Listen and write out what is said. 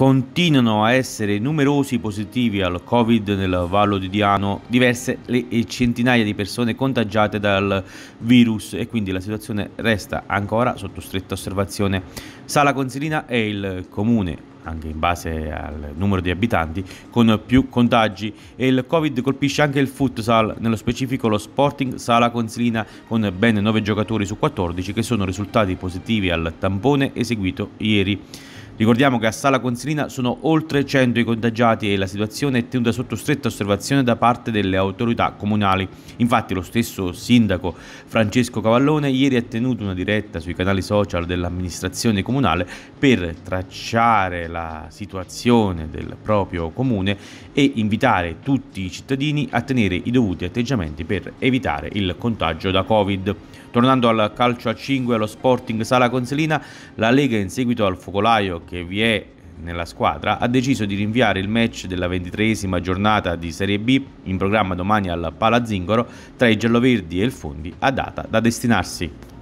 Continuano a essere numerosi positivi al Covid nel Vallo di Diano, diverse le centinaia di persone contagiate dal virus e quindi la situazione resta ancora sotto stretta osservazione. Sala Consilina è il comune anche in base al numero di abitanti, con più contagi e il Covid colpisce anche il futsal, nello specifico lo Sporting Sala Consilina con ben 9 giocatori su 14 che sono risultati positivi al tampone eseguito ieri. Ricordiamo che a Sala Consilina sono oltre 100 i contagiati e la situazione è tenuta sotto stretta osservazione da parte delle autorità comunali. Infatti lo stesso sindaco Francesco Cavallone ieri ha tenuto una diretta sui canali social dell'amministrazione comunale per tracciare la situazione del proprio comune e invitare tutti i cittadini a tenere i dovuti atteggiamenti per evitare il contagio da Covid. Tornando al calcio a 5 e allo Sporting Sala Consilina, la Lega in seguito al focolaio che vi è nella squadra, ha deciso di rinviare il match della ventitreesima giornata di Serie B in programma domani al Palazingoro tra i gialloverdi e il Fondi a data da destinarsi.